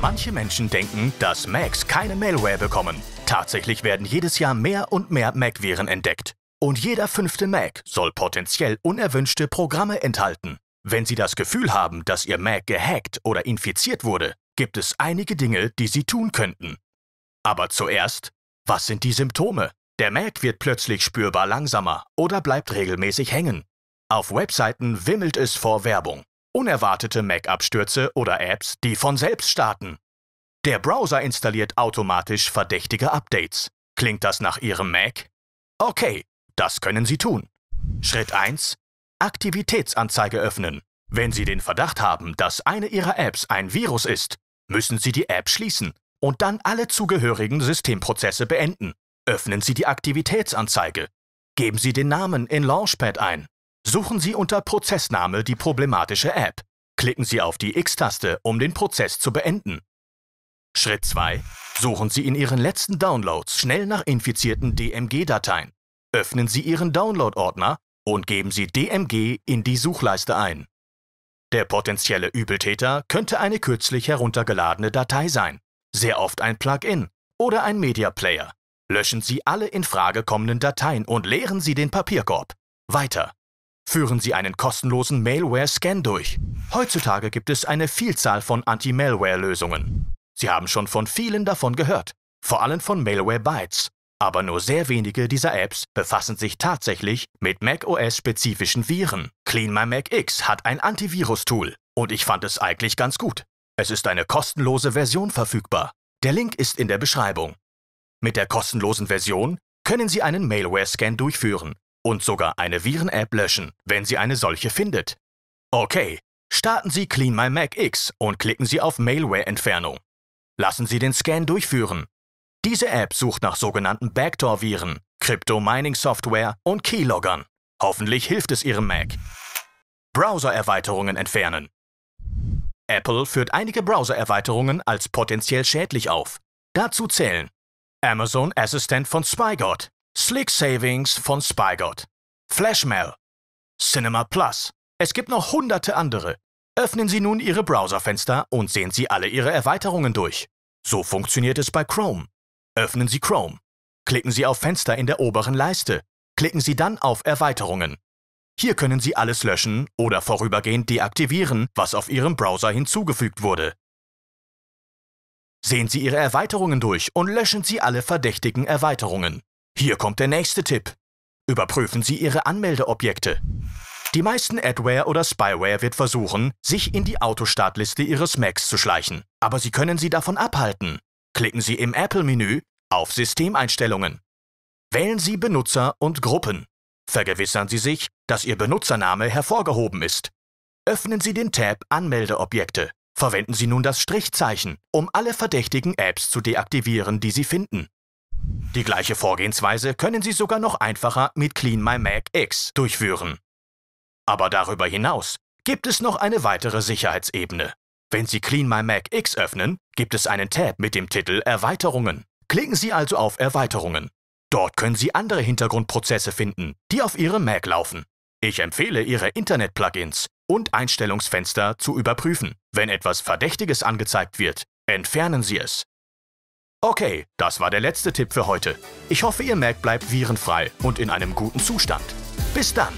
Manche Menschen denken, dass Macs keine Malware bekommen. Tatsächlich werden jedes Jahr mehr und mehr Mac-Viren entdeckt. Und jeder fünfte Mac soll potenziell unerwünschte Programme enthalten. Wenn Sie das Gefühl haben, dass Ihr Mac gehackt oder infiziert wurde, gibt es einige Dinge, die Sie tun könnten. Aber zuerst, was sind die Symptome? Der Mac wird plötzlich spürbar langsamer oder bleibt regelmäßig hängen. Auf Webseiten wimmelt es vor Werbung unerwartete Mac-Abstürze oder Apps, die von selbst starten. Der Browser installiert automatisch verdächtige Updates. Klingt das nach Ihrem Mac? Okay, das können Sie tun. Schritt 1. Aktivitätsanzeige öffnen. Wenn Sie den Verdacht haben, dass eine Ihrer Apps ein Virus ist, müssen Sie die App schließen und dann alle zugehörigen Systemprozesse beenden. Öffnen Sie die Aktivitätsanzeige. Geben Sie den Namen in Launchpad ein. Suchen Sie unter Prozessname die problematische App. Klicken Sie auf die X-Taste, um den Prozess zu beenden. Schritt 2. Suchen Sie in Ihren letzten Downloads schnell nach infizierten DMG-Dateien. Öffnen Sie Ihren Download-Ordner und geben Sie DMG in die Suchleiste ein. Der potenzielle Übeltäter könnte eine kürzlich heruntergeladene Datei sein, sehr oft ein Plugin oder ein Media Player. Löschen Sie alle in Frage kommenden Dateien und leeren Sie den Papierkorb. Weiter. Führen Sie einen kostenlosen Malware-Scan durch. Heutzutage gibt es eine Vielzahl von Anti-Malware-Lösungen. Sie haben schon von vielen davon gehört, vor allem von Malware Bytes. Aber nur sehr wenige dieser Apps befassen sich tatsächlich mit macOS-spezifischen Viren. CleanMyMacX hat ein Antivirus-Tool und ich fand es eigentlich ganz gut. Es ist eine kostenlose Version verfügbar. Der Link ist in der Beschreibung. Mit der kostenlosen Version können Sie einen Malware-Scan durchführen und sogar eine Viren-App löschen, wenn sie eine solche findet. Okay, starten Sie Clean My Mac X und klicken Sie auf Malware-Entfernung. Lassen Sie den Scan durchführen. Diese App sucht nach sogenannten Backdoor-Viren, Crypto-Mining-Software und Keyloggern. Hoffentlich hilft es Ihrem Mac. Browser-Erweiterungen entfernen. Apple führt einige Browser-Erweiterungen als potenziell schädlich auf. Dazu zählen Amazon Assistant von Spygod, Slick Savings von Spygod, Flashmail, Cinema Plus. Es gibt noch hunderte andere. Öffnen Sie nun Ihre Browserfenster und sehen Sie alle Ihre Erweiterungen durch. So funktioniert es bei Chrome. Öffnen Sie Chrome. Klicken Sie auf Fenster in der oberen Leiste. Klicken Sie dann auf Erweiterungen. Hier können Sie alles löschen oder vorübergehend deaktivieren, was auf Ihrem Browser hinzugefügt wurde. Sehen Sie Ihre Erweiterungen durch und löschen Sie alle verdächtigen Erweiterungen. Hier kommt der nächste Tipp. Überprüfen Sie Ihre Anmeldeobjekte. Die meisten Adware oder Spyware wird versuchen, sich in die Autostartliste Ihres Macs zu schleichen. Aber Sie können sie davon abhalten. Klicken Sie im Apple-Menü auf Systemeinstellungen. Wählen Sie Benutzer und Gruppen. Vergewissern Sie sich, dass Ihr Benutzername hervorgehoben ist. Öffnen Sie den Tab Anmeldeobjekte. Verwenden Sie nun das Strichzeichen, um alle verdächtigen Apps zu deaktivieren, die Sie finden. Die gleiche Vorgehensweise können Sie sogar noch einfacher mit Clean My Mac X durchführen. Aber darüber hinaus gibt es noch eine weitere Sicherheitsebene. Wenn Sie Clean My Mac X öffnen, gibt es einen Tab mit dem Titel Erweiterungen. Klicken Sie also auf Erweiterungen. Dort können Sie andere Hintergrundprozesse finden, die auf Ihrem Mac laufen. Ich empfehle, Ihre Internet-Plugins und Einstellungsfenster zu überprüfen. Wenn etwas Verdächtiges angezeigt wird, entfernen Sie es. Okay, das war der letzte Tipp für heute. Ich hoffe, Ihr Mac bleibt virenfrei und in einem guten Zustand. Bis dann!